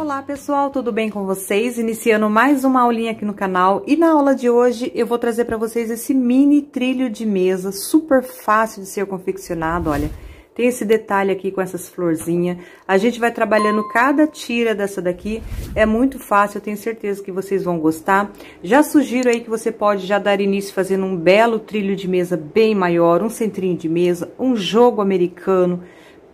Olá pessoal, tudo bem com vocês? Iniciando mais uma aulinha aqui no canal e na aula de hoje eu vou trazer para vocês esse mini trilho de mesa, super fácil de ser confeccionado, olha. Tem esse detalhe aqui com essas florzinhas. A gente vai trabalhando cada tira dessa daqui. É muito fácil, eu tenho certeza que vocês vão gostar. Já sugiro aí que você pode já dar início fazendo um belo trilho de mesa bem maior, um centrinho de mesa, um jogo americano,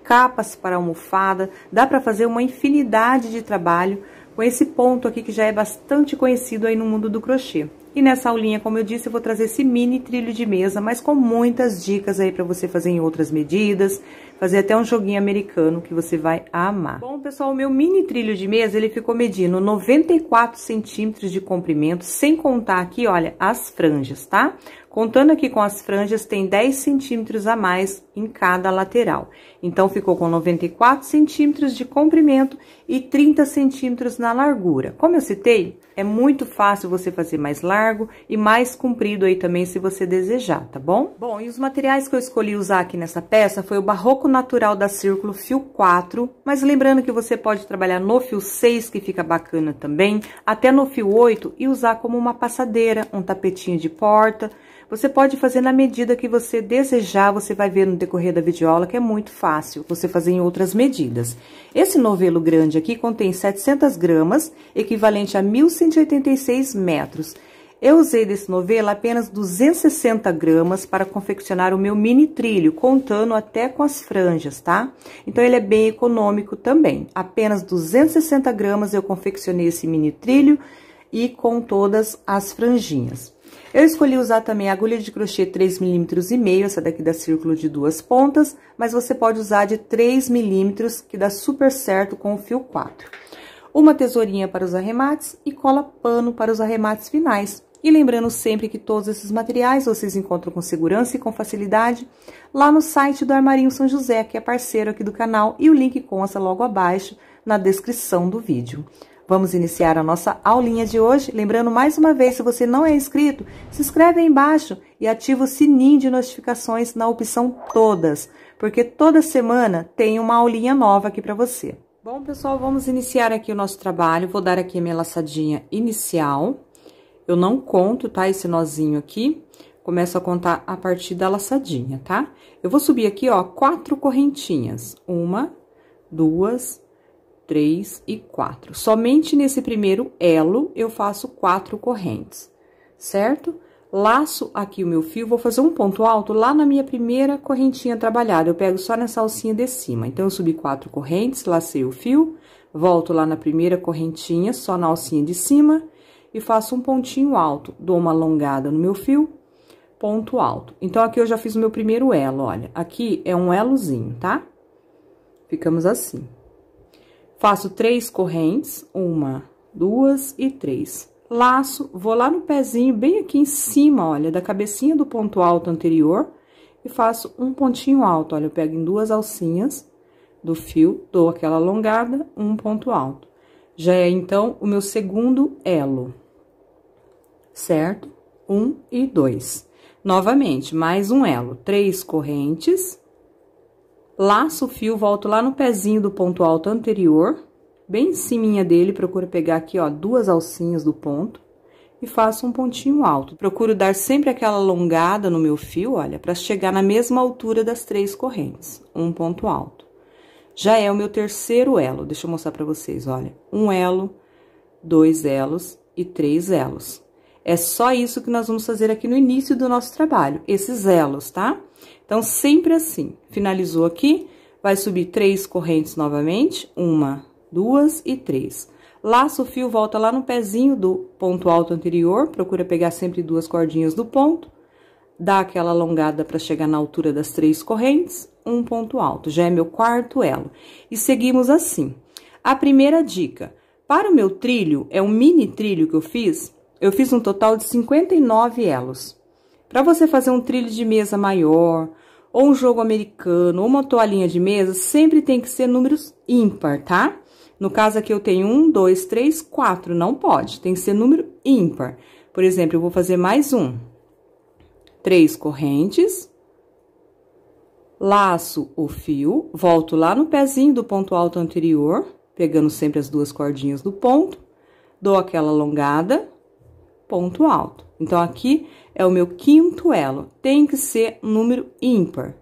capas para almofada, dá para fazer uma infinidade de trabalho com esse ponto aqui que já é bastante conhecido aí no mundo do crochê. E nessa aulinha, como eu disse, eu vou trazer esse mini trilho de mesa, mas com muitas dicas aí para você fazer em outras medidas, fazer até um joguinho americano que você vai amar. Bom, pessoal, o meu mini trilho de mesa, ele ficou medindo 94 centímetros de comprimento, sem contar aqui, olha, as franjas, tá? Contando aqui com as franjas, tem 10 centímetros a mais em cada lateral. Então, ficou com 94 centímetros de comprimento e 30 centímetros na largura. Como eu citei, é muito fácil você fazer mais largo e mais comprido aí também, se você desejar, tá bom? Bom, e os materiais que eu escolhi usar aqui nessa peça foi o barroco pouco natural da círculo, fio 4, mas lembrando que você pode trabalhar no fio 6, que fica bacana também, até no fio 8 e usar como uma passadeira, um tapetinho de porta. Você pode fazer na medida que você desejar, você vai ver no decorrer da videoaula que é muito fácil você fazer em outras medidas. Esse novelo grande aqui contém 700 gramas, equivalente a 1.186 metros. Eu usei desse novelo apenas 260 gramas para confeccionar o meu mini trilho, contando até com as franjas, tá? Então, ele é bem econômico também. Apenas 260 gramas eu confeccionei esse mini trilho e com todas as franjinhas. Eu escolhi usar também a agulha de crochê 3 mm e meio, essa daqui da círculo de duas pontas, mas você pode usar de 3 mm, que dá super certo com o fio 4 uma tesourinha para os arremates e cola pano para os arremates finais. E lembrando sempre que todos esses materiais vocês encontram com segurança e com facilidade lá no site do Armarinho São José, que é parceiro aqui do canal, e o link consta logo abaixo na descrição do vídeo. Vamos iniciar a nossa aulinha de hoje. Lembrando mais uma vez, se você não é inscrito, se inscreve aí embaixo e ativa o sininho de notificações na opção Todas, porque toda semana tem uma aulinha nova aqui para você. Bom, pessoal, vamos iniciar aqui o nosso trabalho. Vou dar aqui a minha laçadinha inicial eu não conto, tá? Esse nozinho aqui, começo a contar a partir da laçadinha, tá? Eu vou subir aqui, ó, quatro correntinhas. Uma, duas, três e quatro. Somente nesse primeiro elo, eu faço quatro correntes, certo? Laço aqui o meu fio, vou fazer um ponto alto lá na minha primeira correntinha trabalhada. Eu pego só nessa alcinha de cima. Então, eu subi quatro correntes, lacei o fio, volto lá na primeira correntinha, só na alcinha de cima e faço um pontinho alto, dou uma alongada no meu fio, ponto alto. Então, aqui eu já fiz o meu primeiro elo, olha. Aqui é um elozinho, tá? Ficamos assim. Faço três correntes, uma, duas e três. Laço, vou lá no pezinho, bem aqui em cima, olha, da cabecinha do ponto alto anterior, e faço um pontinho alto, olha, eu pego em duas alcinhas do fio, dou aquela alongada, um ponto alto. Já é, então, o meu segundo elo certo? Um e dois. Novamente, mais um elo, três correntes, laço o fio, volto lá no pezinho do ponto alto anterior, bem em cima dele, procuro pegar aqui, ó, duas alcinhas do ponto e faço um pontinho alto. Procuro dar sempre aquela alongada no meu fio, olha, para chegar na mesma altura das três correntes, um ponto alto. Já é o meu terceiro elo, deixa eu mostrar para vocês, olha, um elo, dois elos e três elos. É só isso que nós vamos fazer aqui no início do nosso trabalho, esses elos, tá? Então, sempre assim. Finalizou aqui, vai subir três correntes novamente, uma, duas e três. Laço o fio, volta lá no pezinho do ponto alto anterior, procura pegar sempre duas cordinhas do ponto, dá aquela alongada para chegar na altura das três correntes, um ponto alto, já é meu quarto elo. E seguimos assim. A primeira dica, para o meu trilho, é um mini trilho que eu fiz, eu fiz um total de 59 elos. Para você fazer um trilho de mesa maior, ou um jogo americano, ou uma toalhinha de mesa, sempre tem que ser números ímpar, tá? No caso aqui eu tenho um, dois, três, quatro, não pode, tem que ser número ímpar. Por exemplo, eu vou fazer mais um. Três correntes, laço o fio, volto lá no pezinho do ponto alto anterior, pegando sempre as duas cordinhas do ponto, dou aquela alongada, ponto alto. Então, aqui é o meu quinto elo. Tem que ser um número ímpar.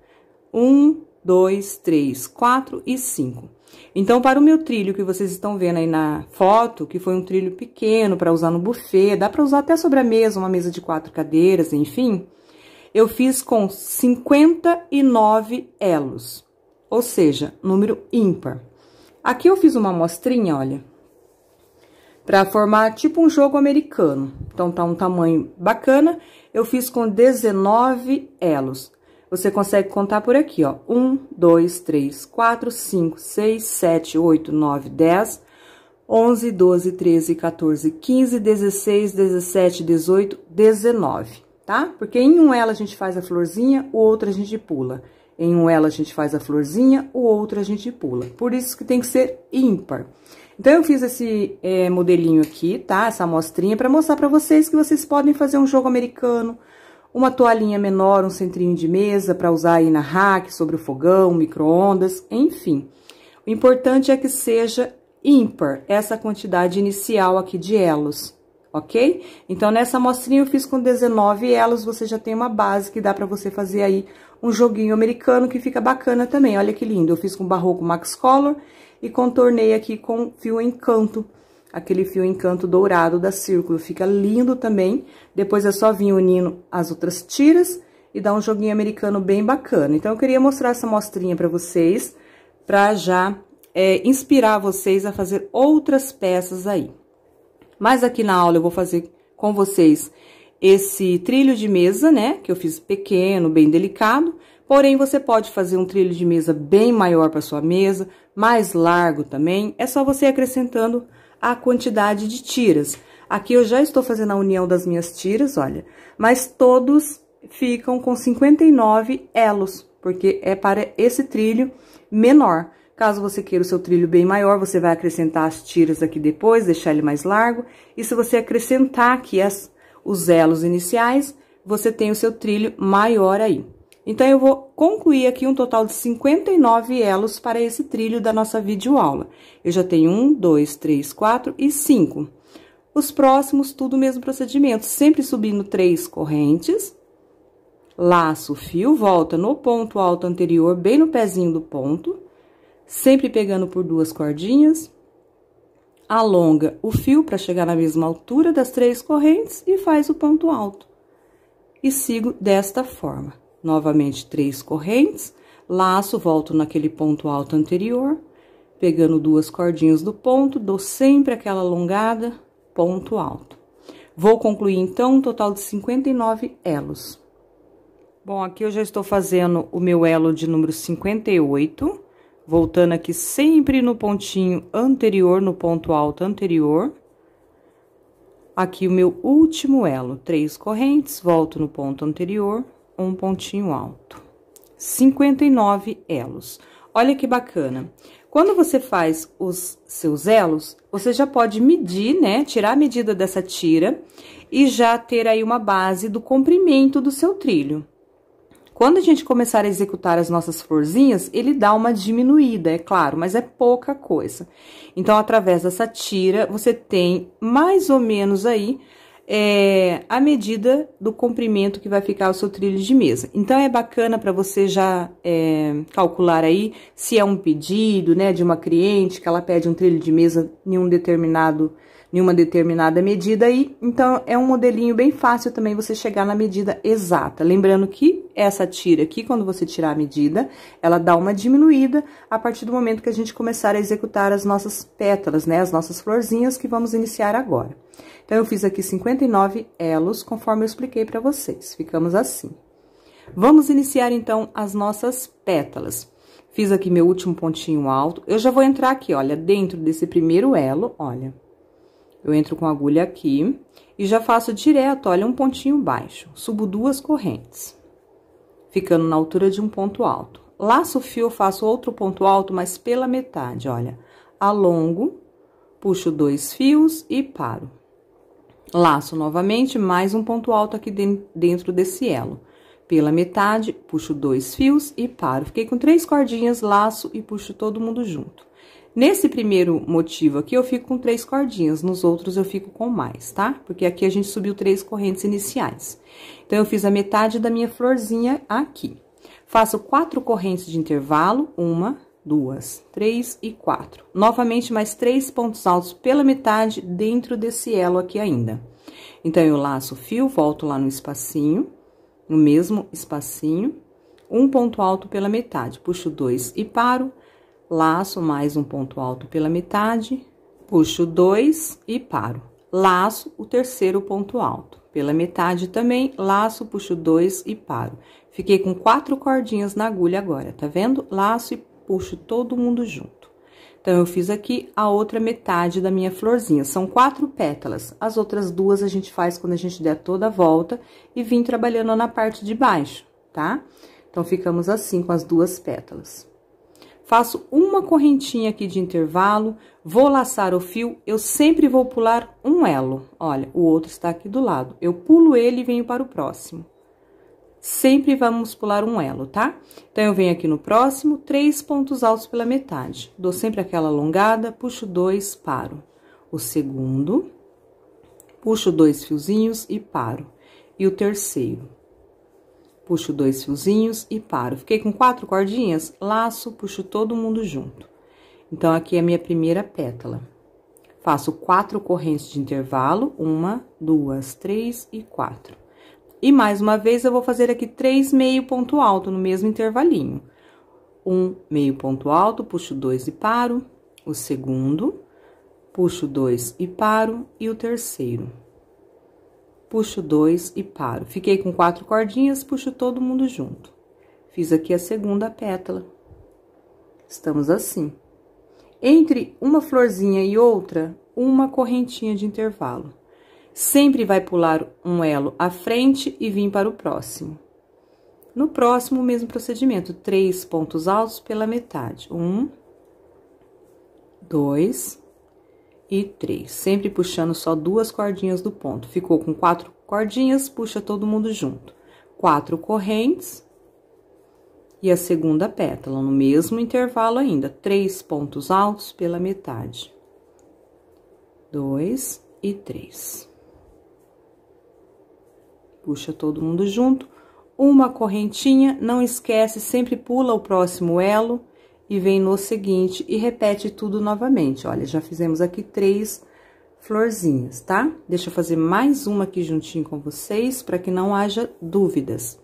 Um, dois, três, quatro e cinco. Então, para o meu trilho que vocês estão vendo aí na foto, que foi um trilho pequeno para usar no buffet, dá para usar até sobre a mesa, uma mesa de quatro cadeiras, enfim. Eu fiz com 59 elos, ou seja, número ímpar. Aqui eu fiz uma amostrinha, olha, para formar tipo um jogo americano. Então, tá um tamanho bacana. Eu fiz com 19 elos. Você consegue contar por aqui, ó. 1, 2, 3, 4, 5, 6, 7, 8, 9, 10, 11, 12, 13, 14, 15, 16, 17, 18, 19, tá? Porque em um elo a gente faz a florzinha, o outro a gente pula. Em um elo a gente faz a florzinha, o outro a gente pula. Por isso que tem que ser ímpar. Então, eu fiz esse é, modelinho aqui, tá? Essa amostrinha para mostrar para vocês que vocês podem fazer um jogo americano, uma toalhinha menor, um centrinho de mesa para usar aí na rack, sobre o fogão, micro-ondas, enfim. O importante é que seja ímpar essa quantidade inicial aqui de elos, ok? Então, nessa amostrinha eu fiz com 19 elos, você já tem uma base que dá para você fazer aí um joguinho americano que fica bacana também. Olha que lindo, eu fiz com barroco Max Color e contornei aqui com fio encanto, aquele fio encanto dourado da círculo. Fica lindo também. Depois é só vir unindo as outras tiras e dar um joguinho americano bem bacana. Então, eu queria mostrar essa mostrinha para vocês, para já é, inspirar vocês a fazer outras peças aí. Mas aqui na aula eu vou fazer com vocês esse trilho de mesa, né? Que eu fiz pequeno, bem delicado. Porém, você pode fazer um trilho de mesa bem maior para sua mesa, mais largo também. É só você acrescentando a quantidade de tiras. Aqui eu já estou fazendo a união das minhas tiras, olha. Mas todos ficam com 59 elos, porque é para esse trilho menor. Caso você queira o seu trilho bem maior, você vai acrescentar as tiras aqui depois, deixar ele mais largo. E se você acrescentar aqui as, os elos iniciais, você tem o seu trilho maior aí. Então, eu vou concluir aqui um total de 59 elos para esse trilho da nossa videoaula. Eu já tenho um, dois, três, quatro e cinco. Os próximos, tudo o mesmo procedimento, sempre subindo três correntes, laço o fio, volta no ponto alto anterior, bem no pezinho do ponto, sempre pegando por duas cordinhas, alonga o fio para chegar na mesma altura das três correntes e faz o ponto alto. E sigo desta forma novamente três correntes, laço, volto naquele ponto alto anterior, pegando duas cordinhas do ponto, dou sempre aquela alongada, ponto alto. Vou concluir, então, um total de 59 elos. Bom, aqui eu já estou fazendo o meu elo de número 58, voltando aqui sempre no pontinho anterior, no ponto alto anterior. Aqui o meu último elo, três correntes, volto no ponto anterior, com um pontinho alto. 59 elos. Olha que bacana. Quando você faz os seus elos, você já pode medir, né? Tirar a medida dessa tira e já ter aí uma base do comprimento do seu trilho. Quando a gente começar a executar as nossas florzinhas, ele dá uma diminuída, é claro, mas é pouca coisa. Então, através dessa tira, você tem mais ou menos aí é, a medida do comprimento que vai ficar o seu trilho de mesa. Então, é bacana para você já é, calcular aí se é um pedido, né, de uma cliente que ela pede um trilho de mesa em um determinado em uma determinada medida aí. Então, é um modelinho bem fácil também você chegar na medida exata. Lembrando que essa tira aqui, quando você tirar a medida, ela dá uma diminuída a partir do momento que a gente começar a executar as nossas pétalas, né? As nossas florzinhas que vamos iniciar agora. Então, eu fiz aqui 59 elos, conforme eu expliquei para vocês. Ficamos assim. Vamos iniciar, então, as nossas pétalas. Fiz aqui meu último pontinho alto. Eu já vou entrar aqui, olha, dentro desse primeiro elo, olha. Eu entro com a agulha aqui e já faço direto, olha, um pontinho baixo. Subo duas correntes, ficando na altura de um ponto alto. Laço o fio, faço outro ponto alto, mas pela metade, olha. Alongo, puxo dois fios e paro. Laço novamente mais um ponto alto aqui dentro desse elo. Pela metade, puxo dois fios e paro. Fiquei com três cordinhas, laço e puxo todo mundo junto. Nesse primeiro motivo aqui, eu fico com três cordinhas, nos outros eu fico com mais, tá? Porque aqui a gente subiu três correntes iniciais. Então, eu fiz a metade da minha florzinha aqui. Faço quatro correntes de intervalo, uma, duas, três e quatro. Novamente, mais três pontos altos pela metade dentro desse elo aqui ainda. Então, eu laço o fio, volto lá no espacinho, no mesmo espacinho, um ponto alto pela metade, puxo dois e paro laço mais um ponto alto pela metade, puxo dois e paro. Laço o terceiro ponto alto. Pela metade também, laço, puxo dois e paro. Fiquei com quatro cordinhas na agulha agora, tá vendo? Laço e puxo todo mundo junto. Então, eu fiz aqui a outra metade da minha florzinha. São quatro pétalas. As outras duas a gente faz quando a gente der toda a volta e vim trabalhando na parte de baixo, tá? Então, ficamos assim com as duas pétalas faço uma correntinha aqui de intervalo, vou laçar o fio, eu sempre vou pular um elo. Olha, o outro está aqui do lado. Eu pulo ele e venho para o próximo. Sempre vamos pular um elo, tá? Então, eu venho aqui no próximo, três pontos altos pela metade. Dou sempre aquela alongada, puxo dois, paro. O segundo, puxo dois fiozinhos e paro. E o terceiro, puxo dois fiozinhos e paro. Fiquei com quatro cordinhas, laço, puxo todo mundo junto. Então, aqui é a minha primeira pétala. Faço quatro correntes de intervalo, uma, duas, três e quatro. E mais uma vez, eu vou fazer aqui três meio ponto alto no mesmo intervalinho. Um meio ponto alto, puxo dois e paro. O segundo, puxo dois e paro. E o terceiro puxo dois e paro. Fiquei com quatro cordinhas, puxo todo mundo junto. Fiz aqui a segunda pétala. Estamos assim. Entre uma florzinha e outra, uma correntinha de intervalo. Sempre vai pular um elo à frente e vir para o próximo. No próximo, o mesmo procedimento, três pontos altos pela metade. Um, dois, e três, sempre puxando só duas cordinhas do ponto. Ficou com quatro cordinhas, puxa todo mundo junto. Quatro correntes e a segunda pétala, no mesmo intervalo ainda, três pontos altos pela metade. Dois e três. Puxa todo mundo junto, uma correntinha, não esquece, sempre pula o próximo elo e vem no seguinte e repete tudo novamente. Olha, já fizemos aqui três florzinhas, tá? Deixa eu fazer mais uma aqui juntinho com vocês, para que não haja dúvidas.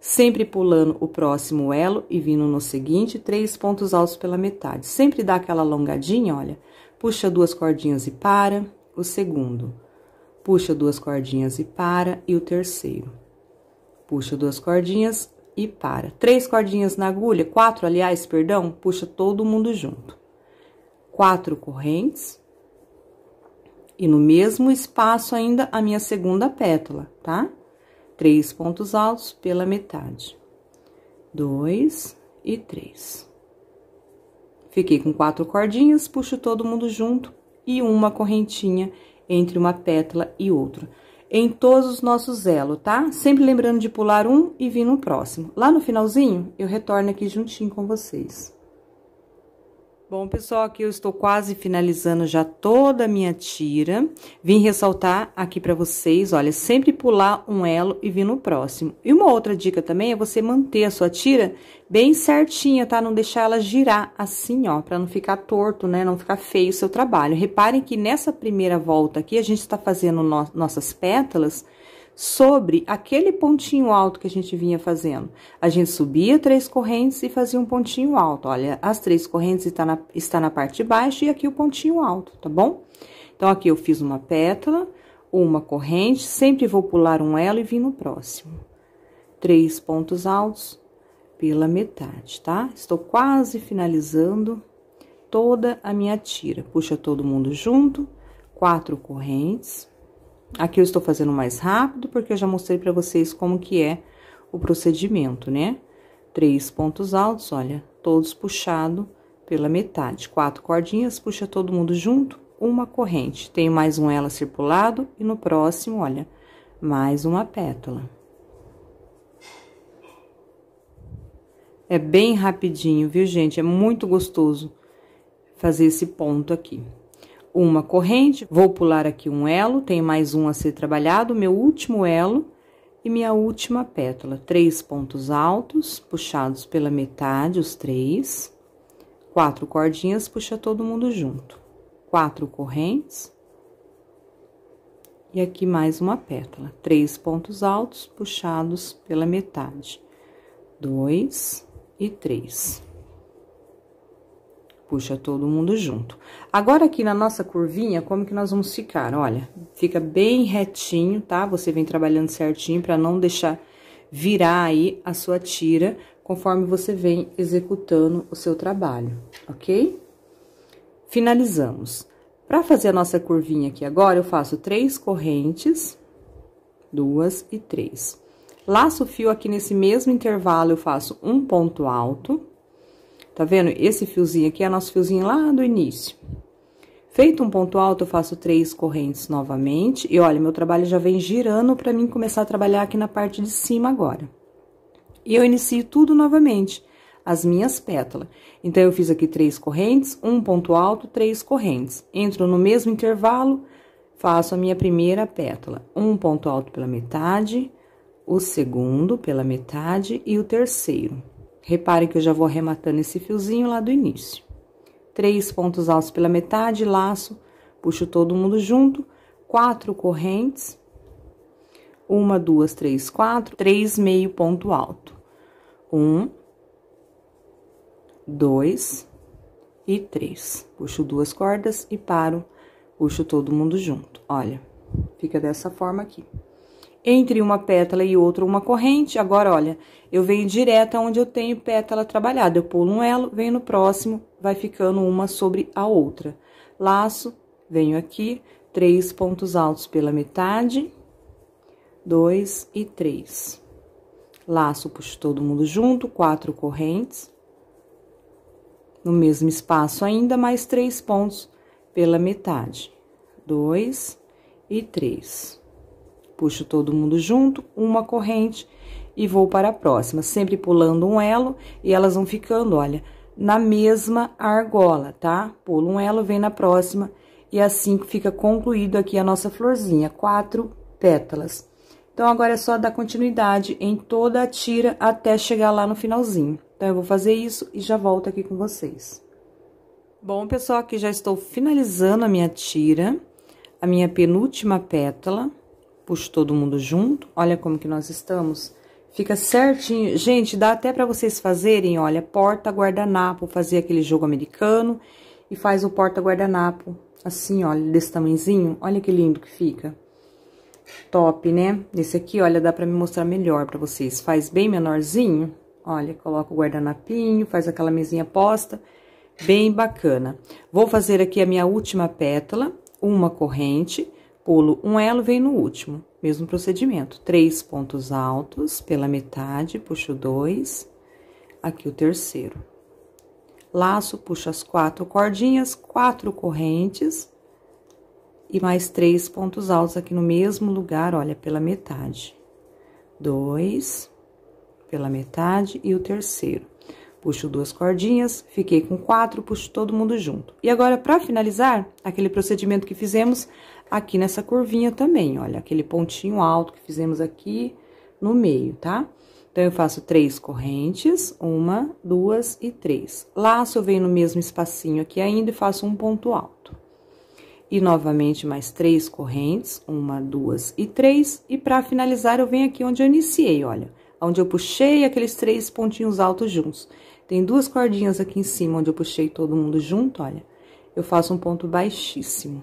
Sempre pulando o próximo elo e vindo no seguinte, três pontos altos pela metade. Sempre dá aquela alongadinha, olha. Puxa duas cordinhas e para, o segundo. Puxa duas cordinhas e para, e o terceiro. Puxa duas cordinhas e para. Três cordinhas na agulha, quatro, aliás, perdão, puxa todo mundo junto. Quatro correntes. E no mesmo espaço ainda a minha segunda pétala, tá? Três pontos altos pela metade. Dois e três. Fiquei com quatro cordinhas, puxo todo mundo junto e uma correntinha entre uma pétala e outra em todos os nossos elos, tá? Sempre lembrando de pular um e vir no próximo. Lá no finalzinho, eu retorno aqui juntinho com vocês. Bom, pessoal, aqui eu estou quase finalizando já toda a minha tira. Vim ressaltar aqui para vocês, olha, sempre pular um elo e vir no próximo. E uma outra dica também é você manter a sua tira bem certinha, tá? Não deixar ela girar assim, ó, para não ficar torto, né? Não ficar feio o seu trabalho. Reparem que nessa primeira volta aqui, a gente está fazendo no nossas pétalas sobre aquele pontinho alto que a gente vinha fazendo. A gente subia três correntes e fazia um pontinho alto. Olha, as três correntes está na, está na parte de baixo e aqui o pontinho alto, tá bom? Então, aqui eu fiz uma pétala, uma corrente, sempre vou pular um elo e vim no próximo. Três pontos altos pela metade, tá? Estou quase finalizando toda a minha tira. Puxa todo mundo junto, quatro correntes. Aqui eu estou fazendo mais rápido, porque eu já mostrei para vocês como que é o procedimento, né? Três pontos altos, olha, todos puxado pela metade. Quatro cordinhas, puxa todo mundo junto, uma corrente. Tenho mais um ela circulado e no próximo, olha, mais uma pétala. É bem rapidinho, viu, gente? É muito gostoso fazer esse ponto aqui uma corrente, vou pular aqui um elo, tem mais um a ser trabalhado, meu último elo e minha última pétala. Três pontos altos, puxados pela metade, os três. Quatro cordinhas, puxa todo mundo junto. Quatro correntes. E aqui mais uma pétala. Três pontos altos, puxados pela metade. Dois e três puxa todo mundo junto. Agora, aqui na nossa curvinha, como que nós vamos ficar? Olha, fica bem retinho, tá? Você vem trabalhando certinho para não deixar virar aí a sua tira, conforme você vem executando o seu trabalho, ok? Finalizamos. Para fazer a nossa curvinha aqui agora, eu faço três correntes, duas e três. Laço o fio aqui nesse mesmo intervalo, eu faço um ponto alto Tá vendo? Esse fiozinho aqui é nosso fiozinho lá do início. Feito um ponto alto, eu faço três correntes novamente. E olha, meu trabalho já vem girando para mim começar a trabalhar aqui na parte de cima agora. E eu inicio tudo novamente, as minhas pétalas. Então, eu fiz aqui três correntes, um ponto alto, três correntes. Entro no mesmo intervalo, faço a minha primeira pétala. Um ponto alto pela metade, o segundo pela metade e o terceiro. Reparem que eu já vou arrematando esse fiozinho lá do início. Três pontos altos pela metade, laço, puxo todo mundo junto, quatro correntes, uma, duas, três, quatro, três meio ponto alto. Um, dois e três. Puxo duas cordas e paro, puxo todo mundo junto. Olha, fica dessa forma aqui entre uma pétala e outra uma corrente. Agora, olha, eu venho direto onde eu tenho pétala trabalhada. Eu pulo um elo, venho no próximo, vai ficando uma sobre a outra. Laço, venho aqui, três pontos altos pela metade, dois e três. Laço, puxo todo mundo junto, quatro correntes. No mesmo espaço ainda, mais três pontos pela metade. Dois e três Puxo todo mundo junto, uma corrente e vou para a próxima, sempre pulando um elo e elas vão ficando, olha, na mesma argola, tá? Pulo um elo, vem na próxima e assim fica concluído aqui a nossa florzinha, quatro pétalas. Então, agora é só dar continuidade em toda a tira até chegar lá no finalzinho. Então, eu vou fazer isso e já volto aqui com vocês. Bom, pessoal, aqui já estou finalizando a minha tira, a minha penúltima pétala puxo todo mundo junto. Olha como que nós estamos. Fica certinho. Gente, dá até para vocês fazerem, olha, porta guardanapo, fazer aquele jogo americano e faz o porta guardanapo assim, olha, desse tamanhozinho. Olha que lindo que fica. Top, né? Esse aqui, olha, dá pra me mostrar melhor pra vocês. Faz bem menorzinho, olha, coloca o guardanapinho, faz aquela mesinha posta, bem bacana. Vou fazer aqui a minha última pétala, uma corrente, pulo um elo, vem no último, mesmo procedimento. Três pontos altos pela metade, puxo dois, aqui o terceiro. Laço, puxo as quatro cordinhas, quatro correntes e mais três pontos altos aqui no mesmo lugar, olha, pela metade. Dois, pela metade e o terceiro. Puxo duas cordinhas, fiquei com quatro, puxo todo mundo junto. E agora, para finalizar, aquele procedimento que fizemos, aqui nessa curvinha também, olha, aquele pontinho alto que fizemos aqui no meio, tá? Então, eu faço três correntes, uma, duas e três. Laço, eu venho no mesmo espacinho aqui ainda e faço um ponto alto. E, novamente, mais três correntes, uma, duas e três. E, para finalizar, eu venho aqui onde eu iniciei, olha, onde eu puxei aqueles três pontinhos altos juntos. Tem duas cordinhas aqui em cima, onde eu puxei todo mundo junto, olha. Eu faço um ponto baixíssimo.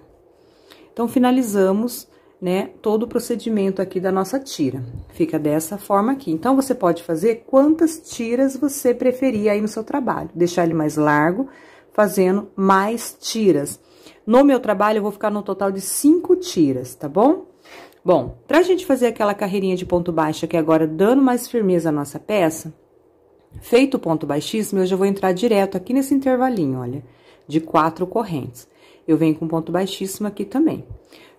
Então, finalizamos, né, todo o procedimento aqui da nossa tira. Fica dessa forma aqui. Então, você pode fazer quantas tiras você preferir aí no seu trabalho. Deixar ele mais largo, fazendo mais tiras. No meu trabalho, eu vou ficar no total de cinco tiras, tá bom? Bom, pra gente fazer aquela carreirinha de ponto baixo aqui é agora, dando mais firmeza à nossa peça, feito o ponto baixíssimo, eu já vou entrar direto aqui nesse intervalinho, olha, de quatro correntes. Eu venho com ponto baixíssimo aqui também.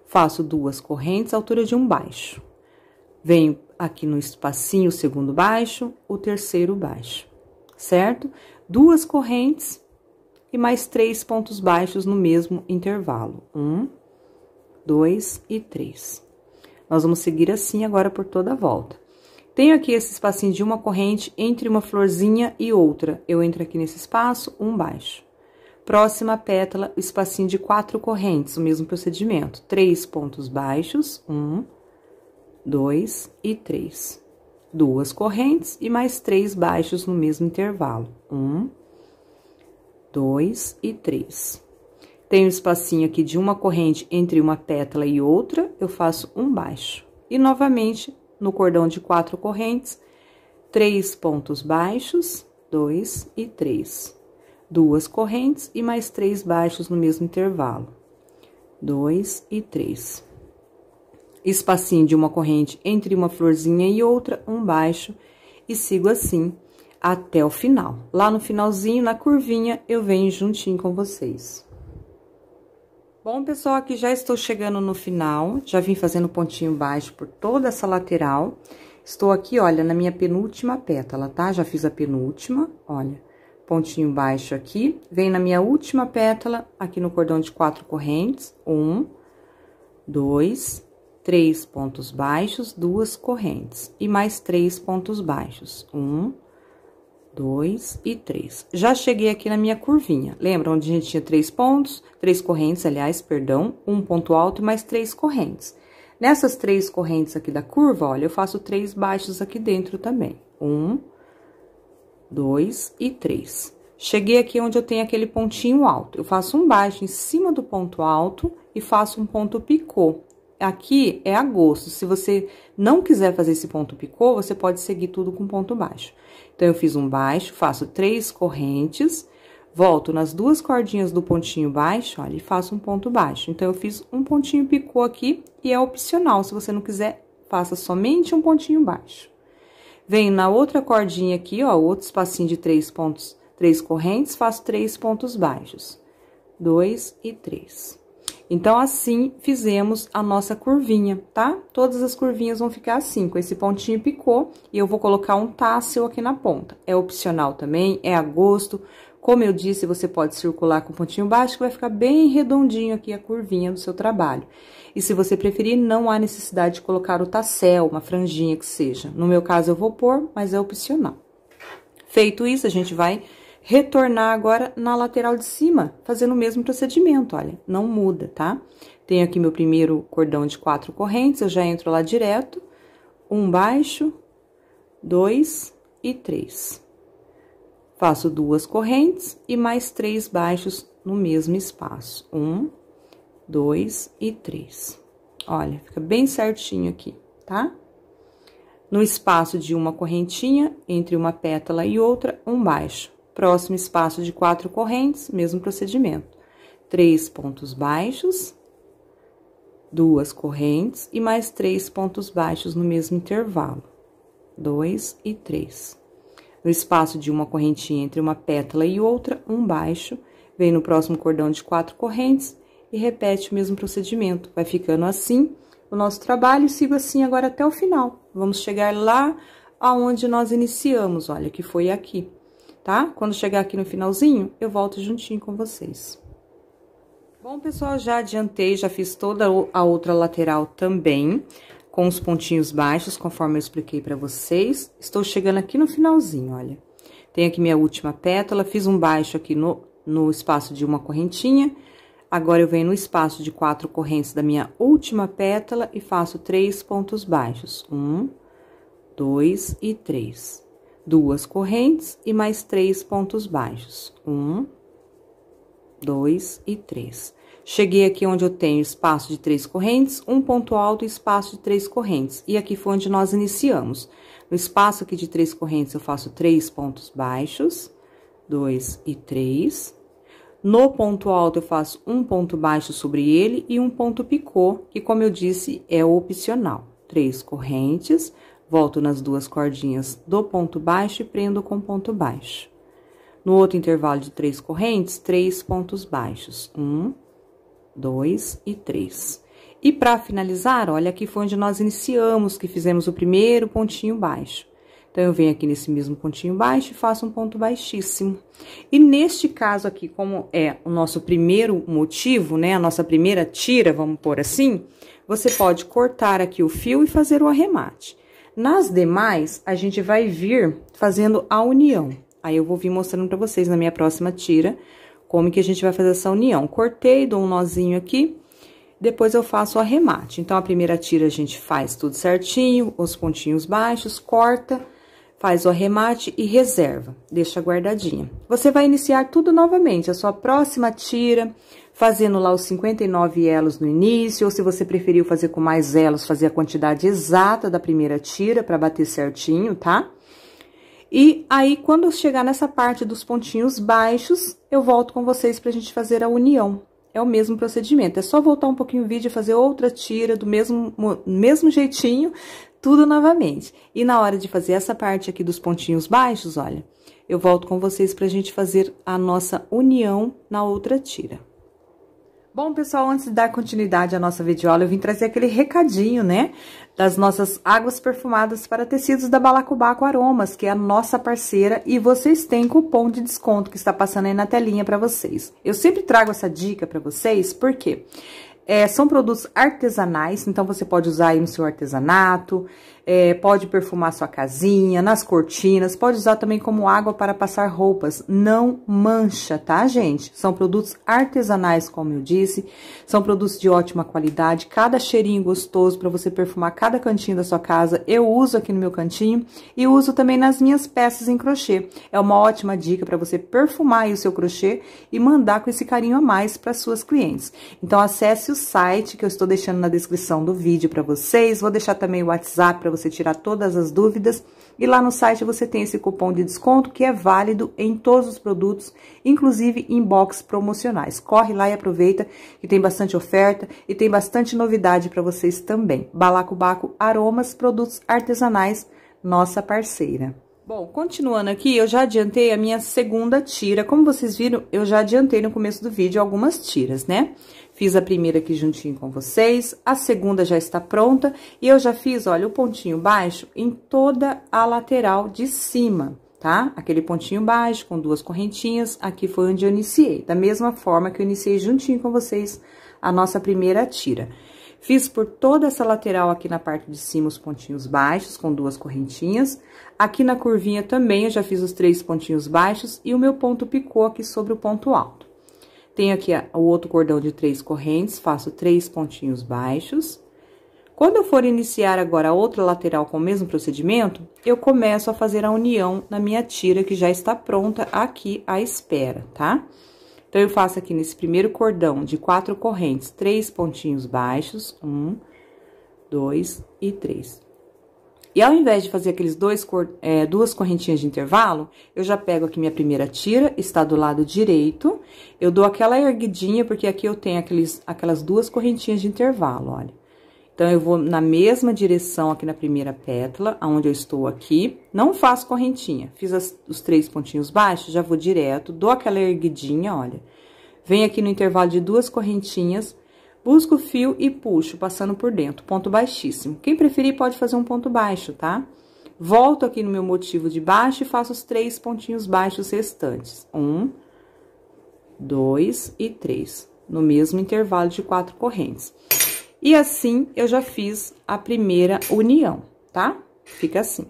Faço duas correntes, altura de um baixo. Venho aqui no espacinho, o segundo baixo, o terceiro baixo, certo? Duas correntes e mais três pontos baixos no mesmo intervalo. Um, dois e três. Nós vamos seguir assim agora por toda a volta. Tenho aqui esse espacinho de uma corrente entre uma florzinha e outra. Eu entro aqui nesse espaço, um baixo. Próxima pétala, o espacinho de quatro correntes, o mesmo procedimento. Três pontos baixos, um, dois e três. Duas correntes e mais três baixos no mesmo intervalo. Um, dois e três. Tenho um espacinho aqui de uma corrente entre uma pétala e outra, eu faço um baixo. E novamente, no cordão de quatro correntes, três pontos baixos, dois e três duas correntes e mais três baixos no mesmo intervalo. Dois e três. Espacinho de uma corrente entre uma florzinha e outra, um baixo, e sigo assim até o final. Lá no finalzinho, na curvinha, eu venho juntinho com vocês. Bom, pessoal, aqui já estou chegando no final, já vim fazendo pontinho baixo por toda essa lateral. Estou aqui, olha, na minha penúltima pétala, tá? Já fiz a penúltima, olha pontinho baixo aqui, vem na minha última pétala, aqui no cordão de quatro correntes, um, dois, três pontos baixos, duas correntes, e mais três pontos baixos, um, dois e três. Já cheguei aqui na minha curvinha, lembra onde a gente tinha três pontos, três correntes, aliás, perdão, um ponto alto e mais três correntes. Nessas três correntes aqui da curva, olha, eu faço três baixos aqui dentro também, um, dois dois e três. Cheguei aqui onde eu tenho aquele pontinho alto. Eu faço um baixo em cima do ponto alto e faço um ponto picô. Aqui é a gosto. Se você não quiser fazer esse ponto picô, você pode seguir tudo com ponto baixo. Então, eu fiz um baixo, faço três correntes, volto nas duas cordinhas do pontinho baixo, olha, e faço um ponto baixo. Então, eu fiz um pontinho picô aqui e é opcional. Se você não quiser, faça somente um pontinho baixo. Venho na outra cordinha aqui, ó, outro espacinho de três pontos, três correntes, faço três pontos baixos. Dois e três. Então, assim, fizemos a nossa curvinha, tá? Todas as curvinhas vão ficar assim, com esse pontinho picô, e eu vou colocar um tassel aqui na ponta. É opcional também, é a gosto, como eu disse, você pode circular com pontinho baixo, que vai ficar bem redondinho aqui a curvinha do seu trabalho. E se você preferir, não há necessidade de colocar o tassel, uma franjinha que seja. No meu caso, eu vou pôr, mas é opcional. Feito isso, a gente vai retornar agora na lateral de cima, fazendo o mesmo procedimento, olha, não muda, tá? Tenho aqui meu primeiro cordão de quatro correntes, eu já entro lá direto, um baixo, dois e três. Faço duas correntes e mais três baixos no mesmo espaço. Um, dois e três. Olha, fica bem certinho aqui, tá? No espaço de uma correntinha, entre uma pétala e outra, um baixo. Próximo espaço de quatro correntes, mesmo procedimento. Três pontos baixos, duas correntes e mais três pontos baixos no mesmo intervalo. Dois e três. No espaço de uma correntinha entre uma pétala e outra, um baixo, vem no próximo cordão de quatro correntes e repete o mesmo procedimento. Vai ficando assim o nosso trabalho, sigo assim agora até o final. Vamos chegar lá aonde nós iniciamos, olha, que foi aqui, tá? Quando chegar aqui no finalzinho, eu volto juntinho com vocês. Bom, pessoal, já adiantei, já fiz toda a outra lateral também com os pontinhos baixos, conforme eu expliquei para vocês. Estou chegando aqui no finalzinho, olha. Tenho aqui minha última pétala, fiz um baixo aqui no, no espaço de uma correntinha. Agora, eu venho no espaço de quatro correntes da minha última pétala e faço três pontos baixos. Um, dois e três. Duas correntes e mais três pontos baixos. Um, dois e três. Cheguei aqui onde eu tenho espaço de três correntes, um ponto alto e espaço de três correntes. E aqui foi onde nós iniciamos. No espaço aqui de três correntes, eu faço três pontos baixos, dois e três. No ponto alto, eu faço um ponto baixo sobre ele e um ponto picô, que, como eu disse, é opcional. Três correntes, volto nas duas cordinhas do ponto baixo e prendo com ponto baixo. No outro intervalo de três correntes, três pontos baixos. Um, dois e três. E para finalizar, olha, aqui foi onde nós iniciamos, que fizemos o primeiro pontinho baixo. Então, eu venho aqui nesse mesmo pontinho baixo e faço um ponto baixíssimo. E neste caso aqui, como é o nosso primeiro motivo, né, a nossa primeira tira, vamos pôr assim, você pode cortar aqui o fio e fazer o arremate. Nas demais, a gente vai vir fazendo a união. Aí, eu vou vir mostrando para vocês na minha próxima tira, como que a gente vai fazer essa união? Cortei, dou um nozinho aqui, depois eu faço o arremate. Então, a primeira tira a gente faz tudo certinho, os pontinhos baixos, corta, faz o arremate e reserva, deixa guardadinha. Você vai iniciar tudo novamente, a sua próxima tira, fazendo lá os 59 elos no início, ou se você preferiu fazer com mais elos, fazer a quantidade exata da primeira tira para bater certinho, tá? Tá? E aí, quando eu chegar nessa parte dos pontinhos baixos, eu volto com vocês pra gente fazer a união. É o mesmo procedimento, é só voltar um pouquinho o vídeo e fazer outra tira do mesmo, mesmo jeitinho, tudo novamente. E na hora de fazer essa parte aqui dos pontinhos baixos, olha, eu volto com vocês pra gente fazer a nossa união na outra tira. Bom, pessoal, antes de dar continuidade à nossa videoaula, eu vim trazer aquele recadinho, né? Das nossas águas perfumadas para tecidos da com Aromas, que é a nossa parceira, e vocês têm cupom de desconto que está passando aí na telinha para vocês. Eu sempre trago essa dica para vocês, porque é, são produtos artesanais, então você pode usar aí no seu artesanato, é, pode perfumar sua casinha, nas cortinas, pode usar também como água para passar roupas. Não mancha, tá, gente? São produtos artesanais, como eu disse, são produtos de ótima qualidade, cada cheirinho gostoso para você perfumar cada cantinho da sua casa. Eu uso aqui no meu cantinho e uso também nas minhas peças em crochê. É uma ótima dica para você perfumar o seu crochê e mandar com esse carinho a mais para suas clientes. Então acesse o site que eu estou deixando na descrição do vídeo para vocês, vou deixar também o WhatsApp para você tirar todas as dúvidas. E lá no site você tem esse cupom de desconto que é válido em todos os produtos, inclusive em box promocionais. Corre lá e aproveita que tem bastante oferta e tem bastante novidade para vocês também. Balacobaco Aromas, produtos artesanais, nossa parceira. Bom, continuando aqui, eu já adiantei a minha segunda tira. Como vocês viram, eu já adiantei no começo do vídeo algumas tiras, né? Fiz a primeira aqui juntinho com vocês, a segunda já está pronta e eu já fiz, olha, o pontinho baixo em toda a lateral de cima, tá? Aquele pontinho baixo com duas correntinhas, aqui foi onde eu iniciei, da mesma forma que eu iniciei juntinho com vocês a nossa primeira tira. Fiz por toda essa lateral aqui na parte de cima os pontinhos baixos com duas correntinhas. Aqui na curvinha também eu já fiz os três pontinhos baixos e o meu ponto picou aqui sobre o ponto alto. Tenho aqui o outro cordão de três correntes, faço três pontinhos baixos. Quando eu for iniciar agora a outra lateral com o mesmo procedimento, eu começo a fazer a união na minha tira, que já está pronta aqui à espera, tá? Então, eu faço aqui nesse primeiro cordão de quatro correntes, três pontinhos baixos, um, dois e três. E ao invés de fazer aqueles dois, é, duas correntinhas de intervalo, eu já pego aqui minha primeira tira, está do lado direito, eu dou aquela erguidinha, porque aqui eu tenho aqueles, aquelas duas correntinhas de intervalo, olha. Então, eu vou na mesma direção aqui na primeira pétala, aonde eu estou aqui, não faço correntinha. Fiz as, os três pontinhos baixos, já vou direto, dou aquela erguidinha, olha. Venho aqui no intervalo de duas correntinhas, Busco o fio e puxo, passando por dentro, ponto baixíssimo. Quem preferir pode fazer um ponto baixo, tá? Volto aqui no meu motivo de baixo e faço os três pontinhos baixos restantes. Um, dois e três, no mesmo intervalo de quatro correntes. E assim, eu já fiz a primeira união, tá? Fica assim.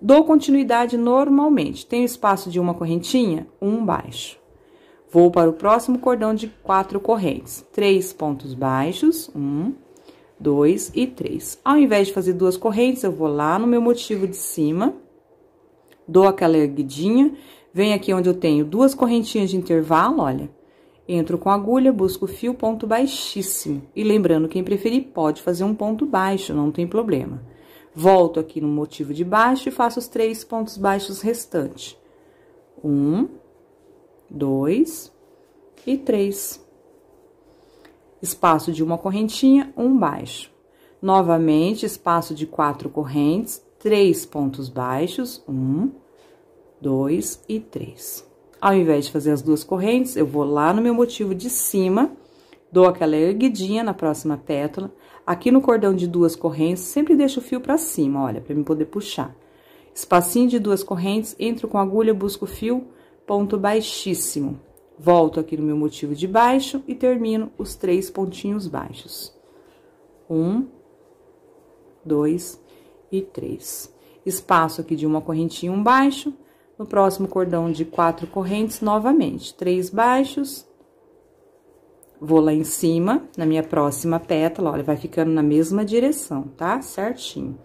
Dou continuidade normalmente. Tenho espaço de uma correntinha, um baixo. Vou para o próximo cordão de quatro correntes. Três pontos baixos, um, dois e três. Ao invés de fazer duas correntes, eu vou lá no meu motivo de cima, dou aquela erguidinha, venho aqui onde eu tenho duas correntinhas de intervalo, olha. Entro com agulha, busco o fio, ponto baixíssimo. E lembrando, quem preferir pode fazer um ponto baixo, não tem problema. Volto aqui no motivo de baixo e faço os três pontos baixos restantes. Um, dois e três. Espaço de uma correntinha, um baixo. Novamente, espaço de quatro correntes, três pontos baixos, um, dois e três. Ao invés de fazer as duas correntes, eu vou lá no meu motivo de cima, dou aquela erguidinha na próxima pétala. Aqui no cordão de duas correntes, sempre deixo o fio para cima, olha, para me poder puxar. Espacinho de duas correntes, entro com agulha, busco o fio, ponto baixíssimo. Volto aqui no meu motivo de baixo e termino os três pontinhos baixos. Um, dois e três. Espaço aqui de uma correntinha, um baixo. No próximo cordão de quatro correntes, novamente, três baixos. Vou lá em cima, na minha próxima pétala, olha, vai ficando na mesma direção, tá? Certinho.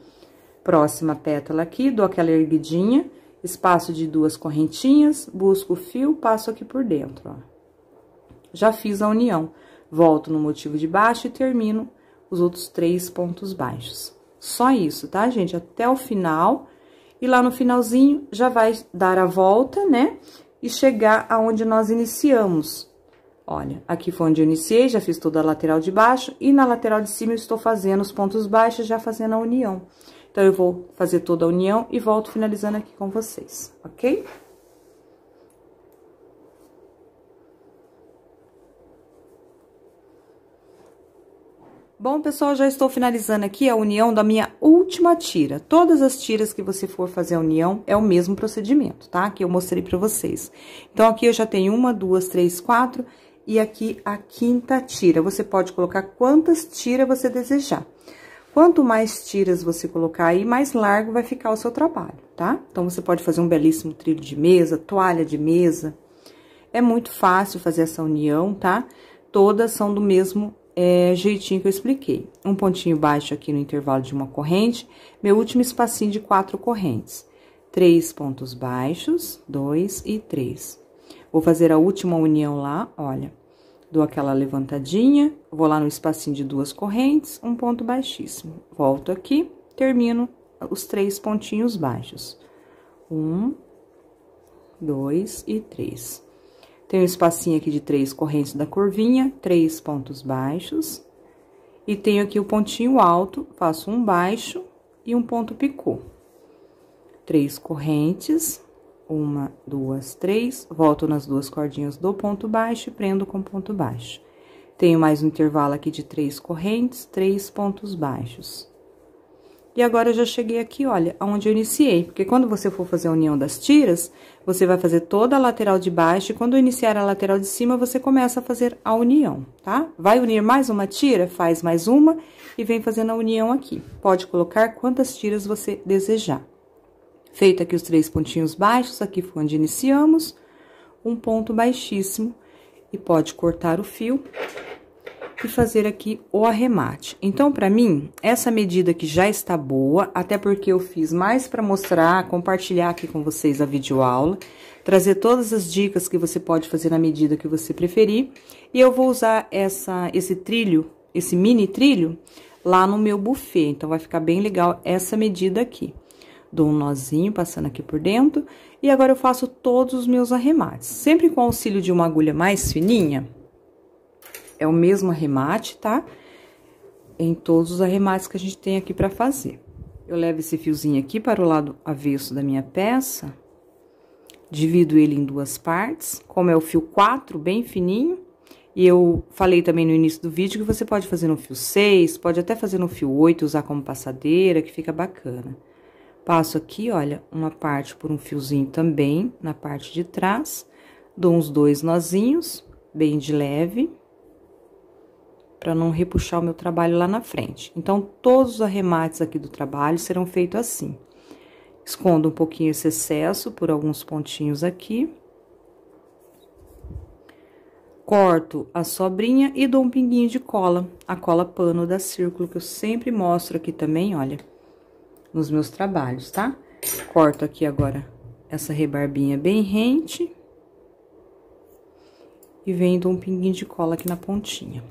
Próxima pétala aqui, dou aquela erguidinha espaço de duas correntinhas, busco o fio, passo aqui por dentro, ó. Já fiz a união, volto no motivo de baixo e termino os outros três pontos baixos. Só isso, tá, gente? Até o final, e lá no finalzinho já vai dar a volta, né? E chegar aonde nós iniciamos. Olha, aqui foi onde eu iniciei, já fiz toda a lateral de baixo, e na lateral de cima eu estou fazendo os pontos baixos, já fazendo a união. Então, eu vou fazer toda a união e volto finalizando aqui com vocês, ok? Bom, pessoal, já estou finalizando aqui a união da minha última tira. Todas as tiras que você for fazer a união é o mesmo procedimento, tá? Que eu mostrei para vocês. Então, aqui eu já tenho uma, duas, três, quatro e aqui a quinta tira. Você pode colocar quantas tiras você desejar. Quanto mais tiras você colocar aí, mais largo vai ficar o seu trabalho, tá? Então, você pode fazer um belíssimo trilho de mesa, toalha de mesa. É muito fácil fazer essa união, tá? Todas são do mesmo é, jeitinho que eu expliquei. Um pontinho baixo aqui no intervalo de uma corrente, meu último espacinho de quatro correntes. Três pontos baixos, dois e três. Vou fazer a última união lá, olha. Dou aquela levantadinha, vou lá no espacinho de duas correntes, um ponto baixíssimo. Volto aqui, termino os três pontinhos baixos. Um, dois e três. Tem um espacinho aqui de três correntes da curvinha, três pontos baixos. E tenho aqui o pontinho alto, faço um baixo e um ponto picô. Três correntes, uma, duas, três. Volto nas duas cordinhas do ponto baixo e prendo com ponto baixo. Tenho mais um intervalo aqui de três correntes, três pontos baixos. E agora, eu já cheguei aqui, olha, aonde eu iniciei. Porque quando você for fazer a união das tiras, você vai fazer toda a lateral de baixo. E quando iniciar a lateral de cima, você começa a fazer a união, tá? Vai unir mais uma tira, faz mais uma e vem fazendo a união aqui. Pode colocar quantas tiras você desejar. Feito aqui os três pontinhos baixos, aqui foi onde iniciamos, um ponto baixíssimo, e pode cortar o fio e fazer aqui o arremate. Então, pra mim, essa medida que já está boa, até porque eu fiz mais para mostrar, compartilhar aqui com vocês a videoaula, trazer todas as dicas que você pode fazer na medida que você preferir, e eu vou usar essa, esse trilho, esse mini trilho, lá no meu buffet, então vai ficar bem legal essa medida aqui dou um nozinho passando aqui por dentro, e agora eu faço todos os meus arremates. Sempre com auxílio de uma agulha mais fininha, é o mesmo arremate, tá? Em todos os arremates que a gente tem aqui pra fazer. Eu levo esse fiozinho aqui para o lado avesso da minha peça, divido ele em duas partes, como é o fio 4, bem fininho, e eu falei também no início do vídeo que você pode fazer no fio 6, pode até fazer no fio 8, usar como passadeira, que fica bacana. Passo aqui, olha, uma parte por um fiozinho também, na parte de trás. Dou uns dois nozinhos, bem de leve, para não repuxar o meu trabalho lá na frente. Então, todos os arremates aqui do trabalho serão feitos assim. Escondo um pouquinho esse excesso por alguns pontinhos aqui. Corto a sobrinha e dou um pinguinho de cola, a cola pano da círculo, que eu sempre mostro aqui também, olha. Olha nos meus trabalhos, tá? Corto aqui agora essa rebarbinha bem rente. E vendo um pinguinho de cola aqui na pontinha.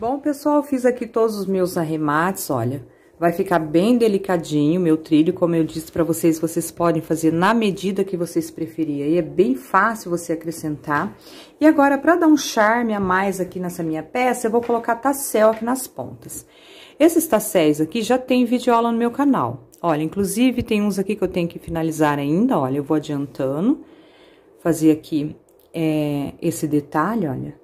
Bom, pessoal, fiz aqui todos os meus arremates, olha. Vai ficar bem delicadinho meu trilho, como eu disse para vocês, vocês podem fazer na medida que vocês preferirem. E é bem fácil você acrescentar. E agora, para dar um charme a mais aqui nessa minha peça, eu vou colocar tassel aqui nas pontas. Esses tasséis aqui já tem vídeo aula no meu canal. Olha, inclusive, tem uns aqui que eu tenho que finalizar ainda, olha, eu vou adiantando. Fazer aqui é, esse detalhe, olha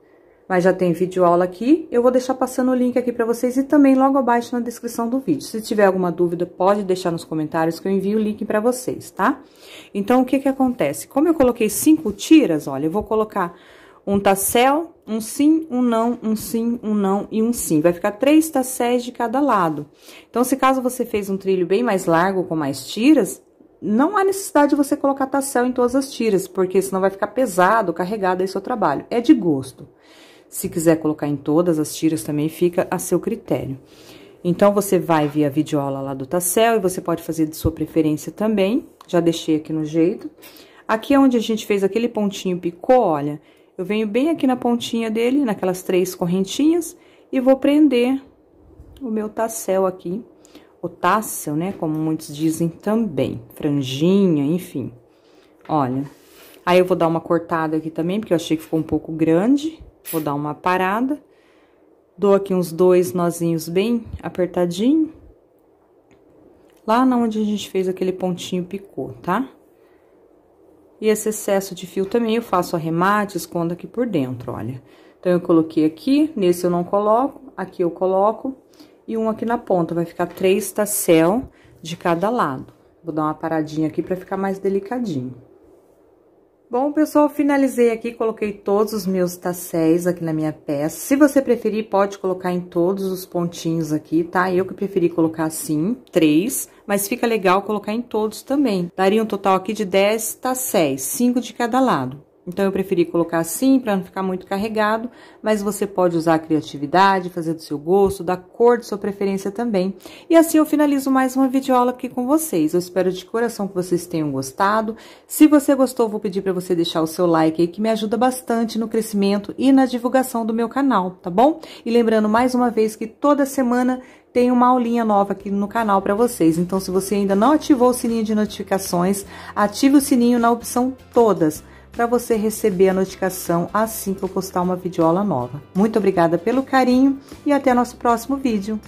mas já tem vídeo aula aqui. Eu vou deixar passando o link aqui para vocês e também logo abaixo na descrição do vídeo. Se tiver alguma dúvida, pode deixar nos comentários que eu envio o link para vocês, tá? Então, o que que acontece? Como eu coloquei cinco tiras, olha, eu vou colocar um tassel, tá um sim, um não, um sim, um não e um sim. Vai ficar três tassés tá de cada lado. Então, se caso você fez um trilho bem mais largo, com mais tiras, não há necessidade de você colocar tassel tá em todas as tiras, porque senão vai ficar pesado, carregado aí seu trabalho. É de gosto. Se quiser colocar em todas as tiras também, fica a seu critério. Então, você vai via videoaula lá do Tassel e você pode fazer de sua preferência também. Já deixei aqui no jeito. Aqui é onde a gente fez aquele pontinho picô, olha, eu venho bem aqui na pontinha dele, naquelas três correntinhas, e vou prender o meu tassel aqui. O tassel, né, como muitos dizem também, franjinha, enfim. Olha, aí eu vou dar uma cortada aqui também, porque eu achei que ficou um pouco grande. Vou dar uma parada. Dou aqui uns dois nozinhos bem apertadinho. Lá na onde a gente fez aquele pontinho picô, tá? E esse excesso de fio também eu faço arremate, escondo aqui por dentro, olha. Então, eu coloquei aqui, nesse eu não coloco, aqui eu coloco, e um aqui na ponta. Vai ficar três tacel de cada lado. Vou dar uma paradinha aqui pra ficar mais delicadinho. Bom, pessoal, finalizei aqui, coloquei todos os meus tassés aqui na minha peça. Se você preferir, pode colocar em todos os pontinhos aqui, tá? Eu que preferi colocar assim, três, mas fica legal colocar em todos também. Daria um total aqui de dez tassés, cinco de cada lado. Então eu preferi colocar assim para não ficar muito carregado, mas você pode usar a criatividade, fazer do seu gosto, da cor de sua preferência também. E assim eu finalizo mais uma videoaula aqui com vocês. Eu espero de coração que vocês tenham gostado. Se você gostou, vou pedir para você deixar o seu like aí que me ajuda bastante no crescimento e na divulgação do meu canal, tá bom? E lembrando mais uma vez que toda semana tem uma aulinha nova aqui no canal para vocês. Então, se você ainda não ativou o sininho de notificações, ative o sininho na opção todas para você receber a notificação assim que eu postar uma videoaula nova. Muito obrigada pelo carinho e até nosso próximo vídeo.